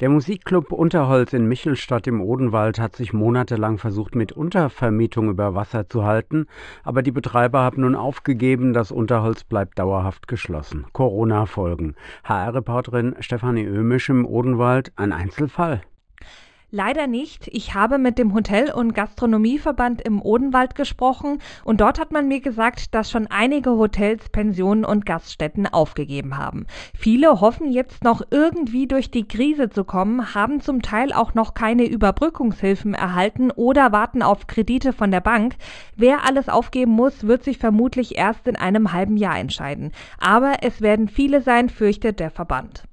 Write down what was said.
Der Musikclub Unterholz in Michelstadt im Odenwald hat sich monatelang versucht, mit Untervermietung über Wasser zu halten, aber die Betreiber haben nun aufgegeben, das Unterholz bleibt dauerhaft geschlossen. Corona-Folgen. HR-Reporterin Stefanie Ömisch im Odenwald, ein Einzelfall. Leider nicht. Ich habe mit dem Hotel- und Gastronomieverband im Odenwald gesprochen und dort hat man mir gesagt, dass schon einige Hotels, Pensionen und Gaststätten aufgegeben haben. Viele hoffen jetzt noch irgendwie durch die Krise zu kommen, haben zum Teil auch noch keine Überbrückungshilfen erhalten oder warten auf Kredite von der Bank. Wer alles aufgeben muss, wird sich vermutlich erst in einem halben Jahr entscheiden. Aber es werden viele sein, fürchtet der Verband.